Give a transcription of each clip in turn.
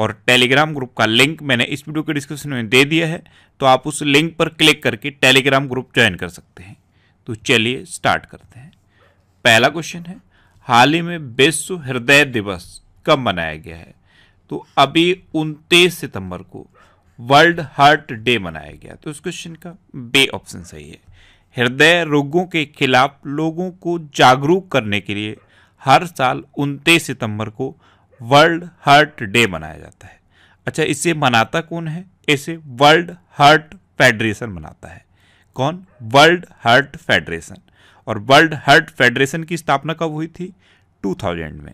और Telegram group का link मैंने इस वीडियो के डिस्क्रिप्शन में दे दिया है तो आप उस लिंक पर क्लिक करके टेलीग्राम ग्रुप ज्वाइन कर सकते हैं तो चलिए स्टार्ट करते हैं पहला क्वेश्चन है हाल ही में विश्व हृदय दिवस कब मनाया गया है तो अभी उनतीस सितंबर को वर्ल्ड हार्ट डे मनाया गया तो इस क्वेश्चन का बे ऑप्शन सही है हृदय रोगों के खिलाफ लोगों को जागरूक करने के लिए हर साल उनतीस सितंबर को वर्ल्ड हार्ट डे मनाया जाता है अच्छा इसे मनाता कौन है इसे वर्ल्ड हार्ट फेडरेशन मनाता है कौन वर्ल्ड हार्ट फेडरेशन और वर्ल्ड हार्ट फेडरेशन की स्थापना कब हुई थी 2000 में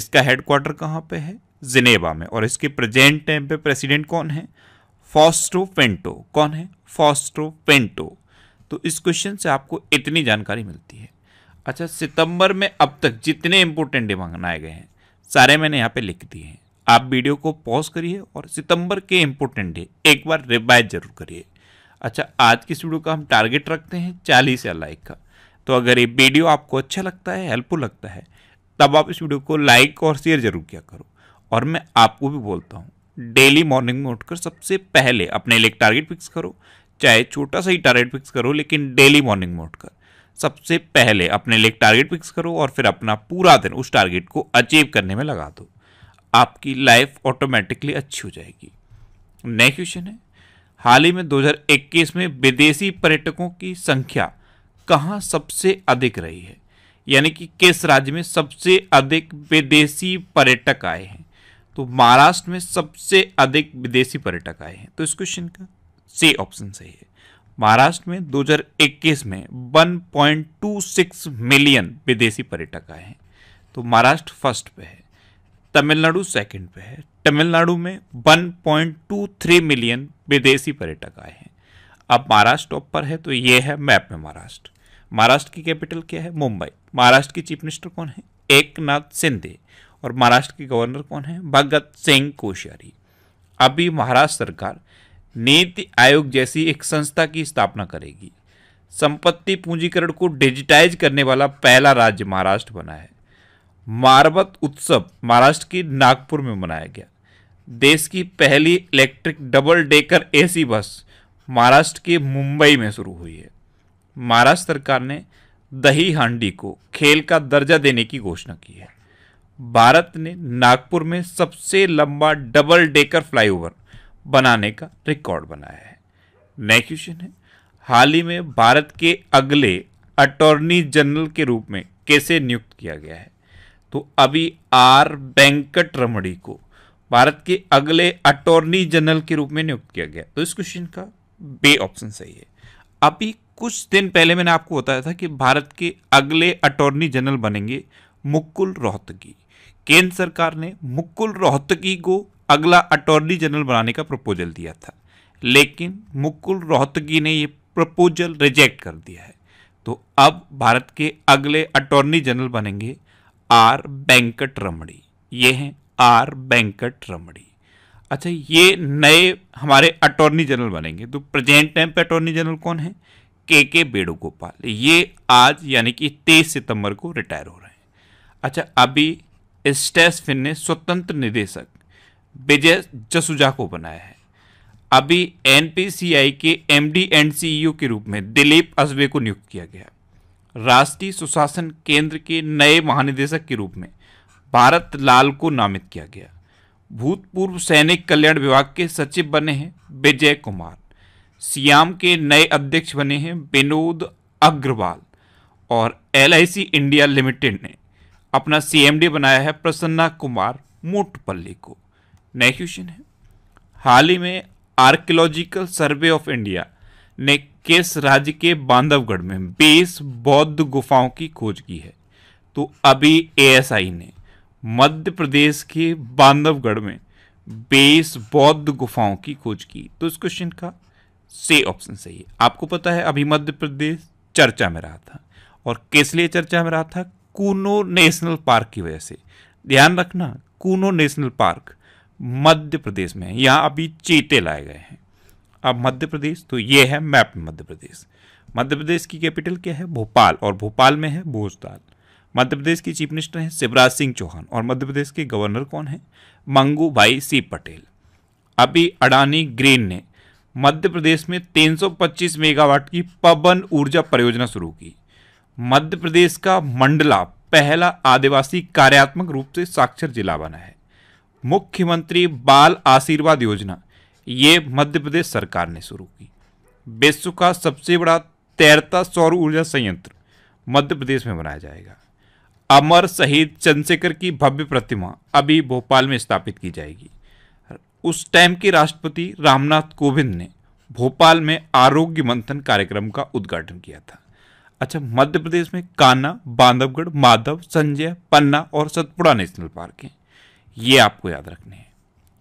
इसका हेडक्वार्टर कहाँ पे है जिनेवा में और इसके प्रेजेंट टाइम पे प्रेसिडेंट कौन है फॉस्टो पेंटो कौन है फॉस्टो पेंटो तो इस क्वेश्चन से आपको इतनी जानकारी मिलती है अच्छा सितंबर में अब तक जितने इम्पोर्टेंट डे मनाए गए हैं सारे मैंने यहाँ पे लिख दिए हैं आप वीडियो को पॉज करिए और सितंबर के इम्पोर्टेंट डे एक बार रिवाइज जरूर करिए अच्छा आज की इस वीडियो का हम टारगेट रखते हैं चालीस या लाइक का तो अगर ये वीडियो आपको अच्छा लगता है हेल्पफुल लगता है तब आप इस वीडियो को लाइक और शेयर जरूर किया करो और मैं आपको भी बोलता हूँ डेली मॉर्निंग में उठकर सबसे पहले अपने लिए टारगेट फिक्स करो चाहे छोटा सा ही टारगेट फिक्स करो लेकिन डेली मॉर्निंग में उठकर सबसे पहले अपने लिए टारगेट फिक्स करो और फिर अपना पूरा दिन उस टारगेट को अचीव करने में लगा दो आपकी लाइफ ऑटोमेटिकली अच्छी हो जाएगी नेक्स्ट क्वेश्चन है हाल ही में 2021 में विदेशी पर्यटकों की संख्या कहाँ सबसे अधिक रही है यानी कि किस राज्य में सबसे अधिक विदेशी पर्यटक आए हैं तो महाराष्ट्र में सबसे अधिक विदेशी पर्यटक आए हैं तो इस क्वेश्चन का सी ऑप्शन सही है महाराष्ट्र में 2021 में 1.26 मिलियन विदेशी पर्यटक आए हैं तो महाराष्ट्र फर्स्ट पे है तमिलनाडु सेकंड पे है तमिलनाडु में 1.23 मिलियन विदेशी पर्यटक आए हैं अब महाराष्ट्र टॉप पर है तो ये है मैप में महाराष्ट्र महाराष्ट्र की कैपिटल क्या है मुंबई महाराष्ट्र की चीफ मिनिस्टर कौन है एक नाथ शिंदे और महाराष्ट्र के गवर्नर कौन है भगत सिंह कोश्यारी अभी महाराष्ट्र सरकार नीति आयोग जैसी एक संस्था की स्थापना करेगी संपत्ति पूंजीकरण को डिजिटाइज करने वाला पहला राज्य महाराष्ट्र बना है मारवत उत्सव महाराष्ट्र की नागपुर में मनाया गया देश की पहली electric double decker AC bus Maharashtra के मुंबई में शुरू हुई है महाराष्ट्र सरकार ने दही हांडी को खेल का दर्जा देने की घोषणा की है भारत ने नागपुर में सबसे लंबा डबल डेकर फ्लाईओवर बनाने का रिकॉर्ड बनाया है नेक्स्ट क्वेश्चन है हाल ही में भारत के अगले अटॉर्नी जनरल के रूप में कैसे नियुक्त किया गया है तो अभी आर वेंकट रमणी को भारत के अगले अटॉर्नी जनरल के रूप में नियुक्त किया गया तो इस क्वेश्चन का बे ऑप्शन सही है अभी कुछ दिन पहले मैंने आपको बताया था कि भारत के अगले अटॉर्नी जनरल बनेंगे मुकुल रोहतगी केंद्र सरकार ने मुकुल रोहतगी को अगला अटॉर्नी जनरल बनाने का प्रपोजल दिया था लेकिन मुकुल रोहतगी ने ये प्रपोजल रिजेक्ट कर दिया है तो अब भारत के अगले अटॉर्नी जनरल बनेंगे आर वेंकट रमणी ये हैं आर वेंकट रमणी अच्छा ये नए हमारे अटॉर्नी जनरल बनेंगे तो प्रेजेंट टाइम पे अटॉर्नी जनरल कौन है के के वेणुगोपाल ये आज यानी कि तेईस सितंबर को रिटायर हो रहे हैं अच्छा अभी स्टेस फिन ने स्वतंत्र निदेशक विजय जसुजा को बनाया है अभी एनपीसीआई के एमडी एंड सीईओ के रूप में दिलीप अजबे को नियुक्त किया गया राष्ट्रीय सुशासन केंद्र के नए महानिदेशक के रूप में भारत लाल को नामित किया गया भूतपूर्व सैनिक कल्याण विभाग के सचिव बने हैं विजय कुमार सियाम के नए अध्यक्ष बने हैं विनोद अग्रवाल और एल इंडिया लिमिटेड ने अपना सीएमडी बनाया है प्रसन्ना कुमार मोटपल्ली को नेक्स्ट क्वेश्चन है हाल ही में आर्कियोलॉजिकल सर्वे ऑफ इंडिया ने किस राज्य के बांधवगढ़ में बीस बौद्ध गुफाओं की खोज की है तो अभी एएसआई ने मध्य प्रदेश के बांधवगढ़ में बेस बौद्ध गुफाओं की खोज की तो इस क्वेश्चन का से ऑप्शन सही है आपको पता है अभी मध्य प्रदेश चर्चा में रहा था और किस लिए चर्चा में रहा था कूनो नेशनल पार्क की वजह से ध्यान रखना कूनो नेशनल पार्क मध्य प्रदेश में यहाँ अभी चीते लाए गए हैं अब मध्य प्रदेश तो ये है मैप मध्य प्रदेश मध्य प्रदेश की कैपिटल क्या है भोपाल और भोपाल में है भोजताल मध्य प्रदेश की चीफ मिनिस्टर हैं शिवराज सिंह चौहान और मध्य प्रदेश के गवर्नर कौन हैं मंगू भाई सी पटेल अभी अडानी ग्रीन ने मध्य प्रदेश में 325 मेगावाट की पवन ऊर्जा परियोजना शुरू की मध्य प्रदेश का मंडला पहला आदिवासी कार्यात्मक रूप से साक्षर जिला बना है मुख्यमंत्री बाल आशीर्वाद योजना ये मध्य प्रदेश सरकार ने शुरू की विश्व का सबसे बड़ा तैरता सौर ऊर्जा संयंत्र मध्य प्रदेश में बनाया जाएगा अमर शहीद चंद्रशेखर की भव्य प्रतिमा अभी भोपाल में स्थापित की जाएगी उस टाइम के राष्ट्रपति रामनाथ कोविंद ने भोपाल में आरोग्य मंथन कार्यक्रम का उद्घाटन किया था अच्छा मध्य प्रदेश में काना बांधवगढ़ माधव संजय पन्ना और सतपुड़ा नेशनल पार्क हैं ये आपको याद रखने हैं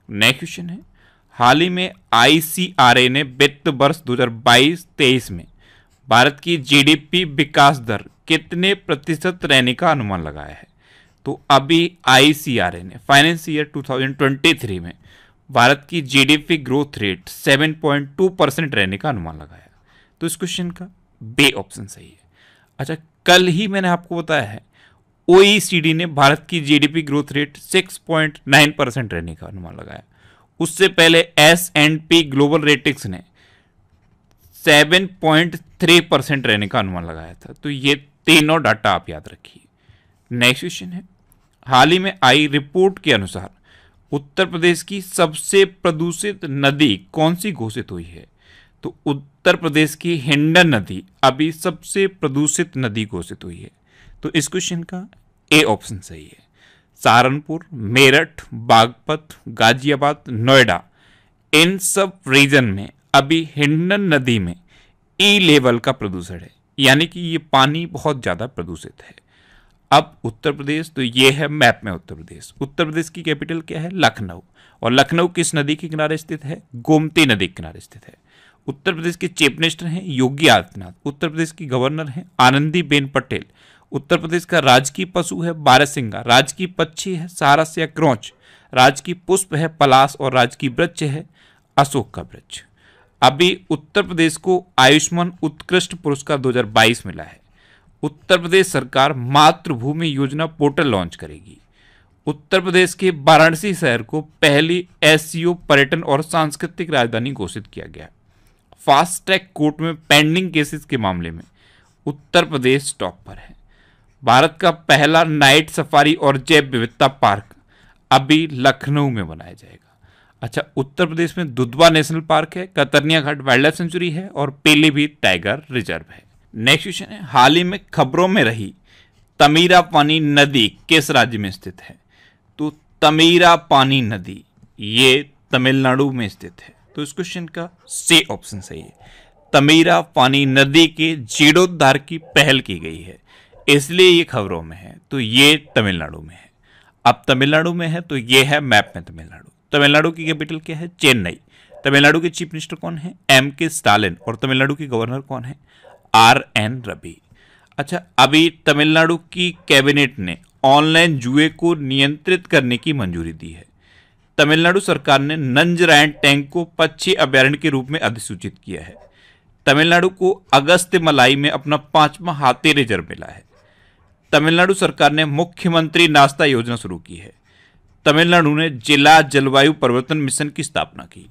नेक्स्ट क्वेश्चन है हाल ही में आईसीआरए ने वित्त वर्ष 2022-23 में भारत की जीडीपी विकास दर कितने प्रतिशत रहने का अनुमान लगाया है तो अभी आईसीआरए ने फाइनेंस ईयर 2023 में भारत की जीडीपी ग्रोथ रेट 7.2 परसेंट रहने का अनुमान लगाया तो इस क्वेश्चन का बे ऑप्शन सही है अच्छा कल ही मैंने आपको बताया है ओईसीडी ने भारत की जीडीपी ग्रोथ रेट 6.9 परसेंट रहने का अनुमान लगाया उससे पहले S and P global ratings ने 7.3 परसेंट रहने का अनुमान लगाया था तो ये तीनों डाटा आप याद रखिए नेक्स्ट क्वेश्चन है हाल ही में आई रिपोर्ट के अनुसार उत्तर प्रदेश की सबसे प्रदूषित नदी कौन सी घोषित हुई है तो उत्तर प्रदेश की हिंडन नदी अभी सबसे प्रदूषित नदी घोषित हुई है तो इस क्वेश्चन का ए ऑप्शन सही है सहारनपुर मेरठ बागपत गाजियाबाद नोएडा इन सब रीजन में अभी हिंडन नदी में ई e लेवल का प्रदूषण है यानी कि ये पानी बहुत ज़्यादा प्रदूषित है अब उत्तर प्रदेश तो ये है मैप में उत्तर प्रदेश उत्तर प्रदेश की कैपिटल क्या है लखनऊ और लखनऊ किस नदी के किनारे स्थित है गोमती नदी के किनारे स्थित है उत्तर प्रदेश के चीफ मिनिस्टर हैं योगी आदित्यनाथ उत्तर प्रदेश की गवर्नर हैं आनंदीबेन पटेल उत्तर प्रदेश का राजकीय पशु है बारहसिंगा राजकीय पक्षी है सारस या क्रौच राजकीय पुष्प है पलास और राजकीय वृक्ष है अशोक का वृक्ष अभी उत्तर प्रदेश को आयुष्मान उत्कृष्ट पुरस्कार 2022 मिला है उत्तर प्रदेश सरकार मातृभूमि योजना पोर्टल लॉन्च करेगी उत्तर प्रदेश के वाराणसी शहर को पहली एस पर्यटन और सांस्कृतिक राजधानी घोषित किया गया फास्ट ट्रैक कोर्ट में पेंडिंग केसेस के मामले में उत्तर प्रदेश टॉप पर है भारत का पहला नाइट सफारी और जैव विविधता पार्क अभी लखनऊ में बनाया जाएगा अच्छा उत्तर प्रदेश में दुधवा नेशनल पार्क है Katarniya Ghat wildlife sanctuary है और पीलीभीत टाइगर रिजर्व है नेक्स्ट क्वेश्चन है हाल ही में खबरों में रही तमीरा पानी नदी किस राज्य में स्थित है तो तमीरा पानी नदी ये तमिलनाडु में स्थित है तो इस क्वेश्चन का सी ऑप्शन सही है तमीरा पानी नदी के जीर्णोद्धार की पहल की गई है इसलिए ये खबरों में है तो ये तमिलनाडु में है अब तमिलनाडु में है तो ये है मैप में तमिलनाडु तमिलनाडु की कैपिटल क्या है चेन्नई तमिलनाडु के चीफ मिनिस्टर कौन है एम के स्टालिन और तमिलनाडु के गवर्नर कौन है आर एन रवि अच्छा अभी तमिलनाडु की कैबिनेट ने ऑनलाइन जुए को नियंत्रित करने की मंजूरी दी है तमिलनाडु सरकार ने नंजरायण टैंक को पक्षी अभ्यारण्य के रूप में अधिसूचित किया है तमिलनाडु को अगस्त मलाई में अपना पांचवा हाथी रिजर्व मिला है तमिलनाडु सरकार ने मुख्यमंत्री नाश्ता योजना शुरू की है तमिलनाडु ने जिला जलवायु परिवर्तन मिशन की स्थापना की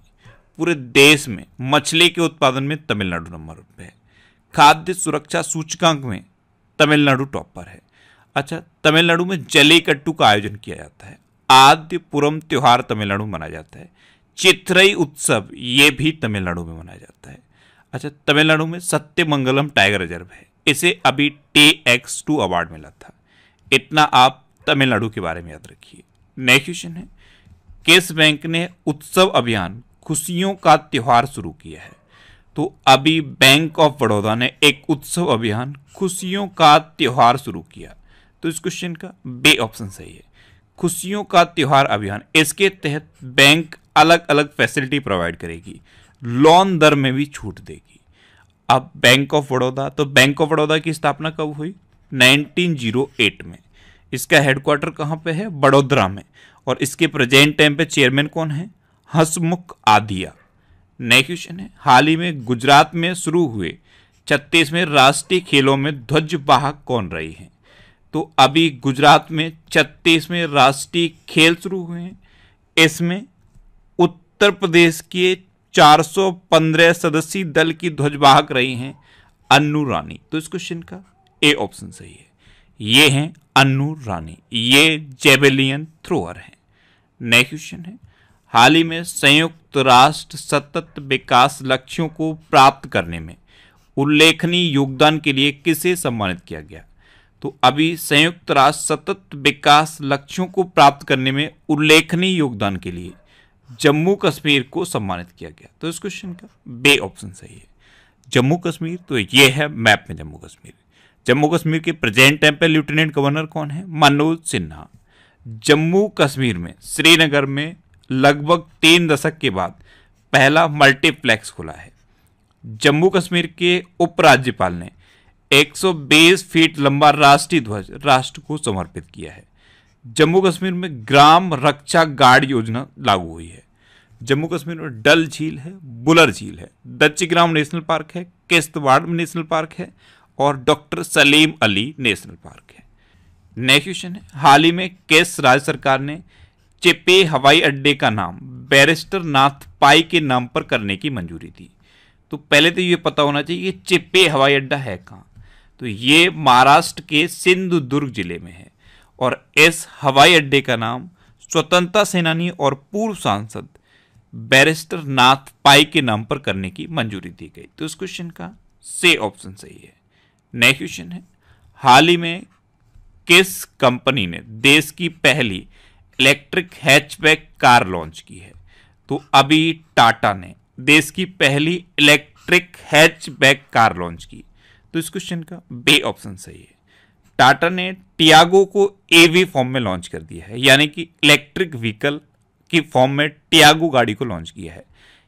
पूरे देश में मछली के उत्पादन में तमिलनाडु नंबर वन पे है खाद्य सुरक्षा सूचकांक में तमिलनाडु टॉप पर है अच्छा तमिलनाडु में जलीकट्टू का आयोजन किया जाता है आद्यपुरम त्यौहार तमिलनाडु में मनाया जाता है चित्रई उत्सव ये भी तमिलनाडु में मनाया जाता है अच्छा तमिलनाडु में सत्यमंगलम टाइगर रिजर्व है इसे अभी टे एक्स टू अवार्ड मिला था इतना आप तमिलनाडु के बारे में याद रखिए नेक्स्ट क्वेश्चन है केस बैंक ने उत्सव अभियान खुशियों का त्यौहार शुरू किया है तो अभी बैंक ऑफ बड़ौदा ने एक उत्सव अभियान खुशियों का त्यौहार शुरू किया तो इस क्वेश्चन का बे ऑप्शन सही है खुशियों का त्यौहार अभियान इसके तहत बैंक अलग अलग फैसिलिटी प्रोवाइड करेगी लोन दर में भी छूट देगी अब बैंक ऑफ बड़ौदा तो बैंक ऑफ बड़ौदा की स्थापना कब हुई 1908 में इसका हेडक्वार्टर कहाँ पे है बड़ोदरा में और इसके प्रेजेंट टाइम पे चेयरमैन कौन है हसमुख आदिया नए क्वेश्चन है हाल ही में गुजरात में शुरू हुए छत्तीसवें राष्ट्रीय खेलों में ध्वज वाहक कौन रही हैं तो अभी गुजरात में छत्तीसवें राष्ट्रीय खेल शुरू हुए हैं इसमें उत्तर प्रदेश के 415 सदस्यीय दल की ध्वजवाहक रही हैं अन्नू रानी तो इस क्वेश्चन का ए ऑप्शन सही है ये हैं अन्नू रानी ये जेबेलियन थ्रोअर हैं नेक्स्ट क्वेश्चन है हाल ही में संयुक्त राष्ट्र सतत विकास लक्ष्यों को प्राप्त करने में उल्लेखनीय योगदान के लिए किसे सम्मानित किया गया तो अभी संयुक्त राष्ट्र सतत विकास लक्ष्यों को प्राप्त करने में उल्लेखनीय योगदान के लिए जम्मू कश्मीर को सम्मानित किया गया तो इस क्वेश्चन का बे ऑप्शन सही है जम्मू कश्मीर तो ये है मैप में जम्मू कश्मीर जम्मू कश्मीर के प्रेजेंट टाइम पर लेफ्टिनेंट गवर्नर कौन है मनोज सिन्हा जम्मू कश्मीर में श्रीनगर में लगभग तीन दशक के बाद पहला मल्टीप्लेक्स खुला है जम्मू कश्मीर के उपराज्यपाल ने एक फीट लंबा राष्ट्रीय ध्वज राष्ट्र को समर्पित किया है जम्मू कश्मीर में ग्राम रक्षा गार्ड योजना लागू हुई है जम्मू कश्मीर में डल झील है बुलर झील है दच्चीग्राम नेशनल पार्क है किश्तवाड़ नेशनल पार्क है और doctor Salim Ali national park है नेक्स्ट क्वेश्चन है हाल ही में केस राज्य सरकार ने चेपे हवाई अड्डे का नाम बैरिस्टर नाथ पाई के नाम पर करने की मंजूरी दी तो पहले तो ये पता होना चाहिए चेपे हवाई अड्डा है कहाँ तो ये महाराष्ट्र के सिंधुदुर्ग जिले में है और इस हवाई अड्डे का नाम स्वतंत्रता सेनानी और पूर्व सांसद बैरिस्टर नाथ पाई के नाम पर करने की मंजूरी दी गई तो इस क्वेश्चन का से ऑप्शन सही है नेक्स्ट क्वेश्चन है हाल ही में किस कंपनी ने देश की पहली इलेक्ट्रिक हैचबैक कार लॉन्च की है तो अभी टाटा ने देश की पहली इलेक्ट्रिक हैचबैक कार लॉन्च की तो इस क्वेश्चन का बे ऑप्शन सही है टाटा ने टियागो को एवी फॉर्म में लॉन्च कर दिया है यानी कि इलेक्ट्रिक व्हीकल की फॉर्म में टियागो गाड़ी को लॉन्च किया है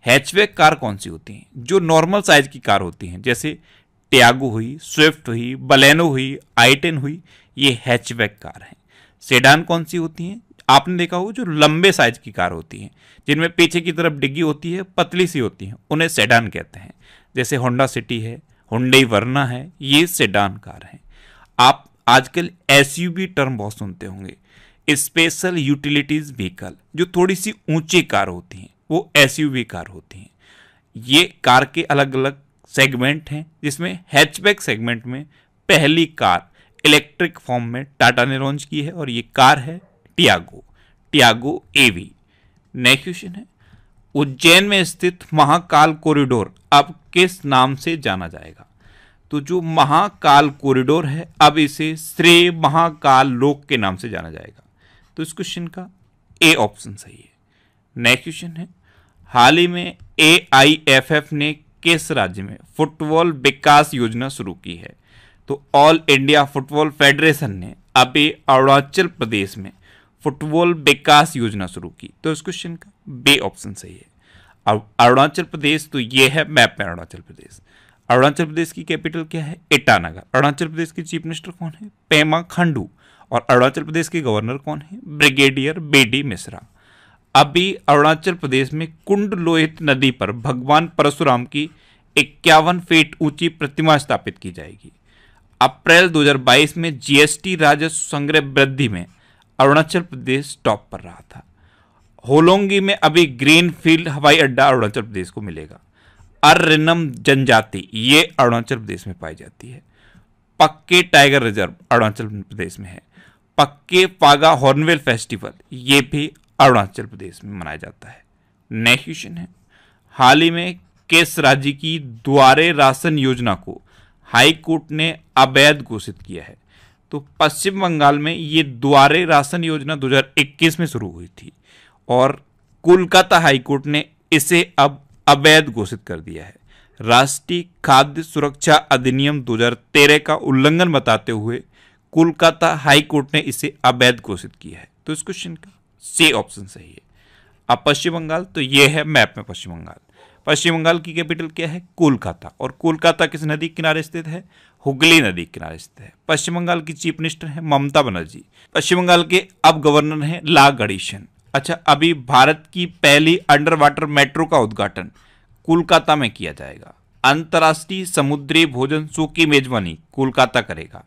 हैचबैक कार कौन सी होती हैं जो नॉर्मल साइज की कार होती हैं जैसे टियागो हुई स्विफ्ट हुई बलेनो हुई आई टेन हुई ये हैचबैक कार हैं सेडान कौन सी होती हैं आपने देखा हो जो लंबे साइज की कार होती हैं जिनमें पीछे की तरफ डिग्गी होती है पतली सी होती हैं उन्हें सेडान कहते हैं जैसे होंडा सिटी है हुडई वरना है ये सेडान कार हैं आप आजकल एस टर्म बहुत सुनते होंगे स्पेशल यूटिलिटीज व्हीकल जो थोड़ी सी ऊंची कार होती हैं वो एस कार होती हैं ये कार के अलग अलग सेगमेंट हैं जिसमें हैचबैक सेगमेंट में पहली कार इलेक्ट्रिक फॉर्म में टाटा ने लॉन्च की है और ये कार है Tiago Tiago EV next question है उज्जैन में स्थित महाकाल कॉरिडोर अब किस नाम से जाना जाएगा तो जो महाकाल कॉरिडोर है अब इसे श्रेय महाकाल लोक के नाम से जाना जाएगा तो इस क्वेश्चन का ए ऑप्शन सही है नेक्स्ट क्वेश्चन है हाल ही में ए आई एफ एफ ने किस राज्य में फुटबॉल विकास योजना शुरू की है तो ऑल इंडिया फुटबॉल फेडरेशन ने अभी अरुणाचल प्रदेश में फुटबॉल विकास योजना शुरू की तो इस क्वेश्चन का बे ऑप्शन सही है अब अरुणाचल प्रदेश तो ये है मैप में अरुणाचल प्रदेश अरुणाचल प्रदेश की कैपिटल क्या है ईटानगर अरुणाचल प्रदेश के चीफ मिनिस्टर कौन है पेमा खांडू और अरुणाचल प्रदेश के गवर्नर कौन है ब्रिगेडियर बेडी मिश्रा अभी अरुणाचल प्रदेश में कुंड लोहित नदी पर भगवान परशुराम की इक्यावन फीट ऊंची प्रतिमा स्थापित की जाएगी अप्रैल 2022 में जीएसटी राजस्व संग्रह वृद्धि में अरुणाचल प्रदेश टॉप पर रहा था होलोंगी में अभी ग्रीन फील्ड हवाई अड्डा अरुणाचल प्रदेश को मिलेगा अर्रिनम जनजाति ये अरुणाचल प्रदेश में पाई जाती है पक्के टाइगर रिजर्व अरुणाचल प्रदेश में है पक्के पागा हॉर्नवेल फेस्टिवल ये भी अरुणाचल प्रदेश में मनाया जाता है नेक्स्ट क्वेश्चन है हाल ही में केस राज्य की द्वारे राशन योजना को हाई कोर्ट ने अवैध घोषित किया है तो पश्चिम बंगाल में ये द्वारे राशन योजना 2021 में शुरू हुई थी और कोलकाता हाईकोर्ट ने इसे अब अवैध घोषित कर दिया है राष्ट्रीय खाद्य सुरक्षा अधिनियम 2013 का उल्लंघन बताते हुए कोलकाता हाईकोर्ट ने इसे अवैध घोषित किया है तो इस क्वेश्चन का से ऑप्शन सही है अब पश्चिम बंगाल तो यह है मैप में पश्चिम बंगाल पश्चिम बंगाल की कैपिटल क्या है कोलकाता और कोलकाता किस नदी के किनारे स्थित है हुगली नदी के किनारे स्थित है पश्चिम बंगाल की चीफ मिनिस्टर है ममता बनर्जी पश्चिम बंगाल के अब गवर्नर हैं ला गणेशन अच्छा अभी भारत की पहली अंडर वाटर मेट्रो का उद्घाटन कोलकाता में किया जाएगा अंतर्राष्ट्रीय समुद्री भोजन शो की मेजबानी कोलकाता करेगा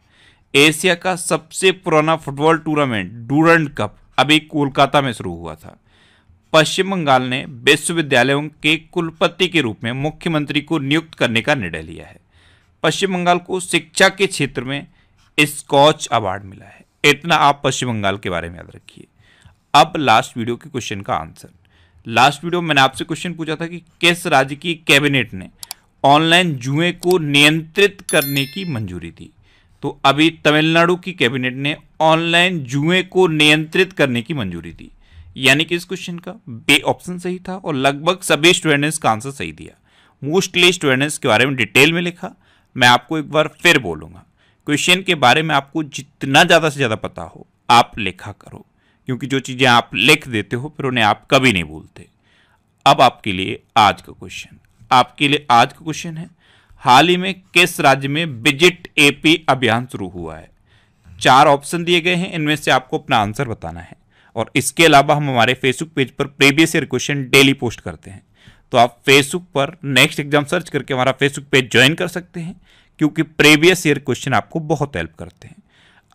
एशिया का सबसे पुराना फुटबॉल टूर्नामेंट डूरंड कप अभी कोलकाता में शुरू हुआ था पश्चिम बंगाल ने विश्वविद्यालयों के कुलपति के रूप में मुख्यमंत्री को नियुक्त करने का निर्णय लिया है पश्चिम बंगाल को शिक्षा के क्षेत्र में स्कॉच अवार्ड मिला है इतना आप पश्चिम बंगाल के बारे में याद रखिए अब लास्ट वीडियो के क्वेश्चन का आंसर लास्ट वीडियो मैंने आपसे क्वेश्चन पूछा था कि किस राज्य की कैबिनेट ने ऑनलाइन जुए को नियंत्रित करने की मंजूरी दी तो अभी तमिलनाडु की कैबिनेट ने ऑनलाइन जुए को नियंत्रित करने की मंजूरी दी यानी कि इस क्वेश्चन का बे ऑप्शन सही था और लगभग सभी स्टूडेंट्स का आंसर सही दिया मोस्टली स्टूडेंट्स के बारे में डिटेल में लिखा मैं आपको एक बार फिर बोलूँगा क्वेश्चन के बारे में आपको जितना ज़्यादा से ज़्यादा पता हो आप लिखा करो क्योंकि जो चीज़ें आप लिख देते हो फिर उन्हें आप कभी नहीं भूलते अब आपके लिए आज का क्वेश्चन आपके लिए आज का क्वेश्चन है हाल ही में किस राज्य में विजिट एपी अभियान शुरू हुआ है चार ऑप्शन दिए गए हैं इनमें से आपको अपना आंसर बताना है और इसके अलावा हम हमारे फेसबुक पेज पर previous year question daily post करते हैं तो आप फेसबुक पर नेक्स्ट एग्जाम सर्च करके हमारा फेसबुक पेज ज्वाइन कर सकते हैं क्योंकि प्रीवियस ईयर क्वेश्चन आपको बहुत हेल्प करते हैं